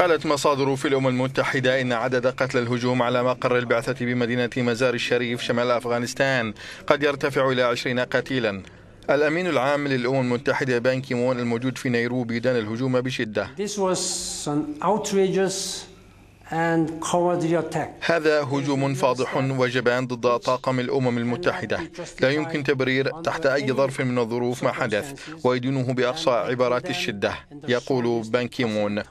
قالت مصادر في الأمم المتحدة إن عدد قتل الهجوم على مقر البعثة بمدينة مزار الشريف شمال أفغانستان قد يرتفع إلى 20 قتيلا الأمين العام للأمم المتحدة بان كيمون الموجود في نيروبي دان الهجوم بشدة هذا هجوم فاضح وجبان ضد طاقم الامم المتحده لا يمكن تبرير تحت اي ظرف من الظروف ما حدث ويدينه باقصى عبارات الشده يقول بانكيمون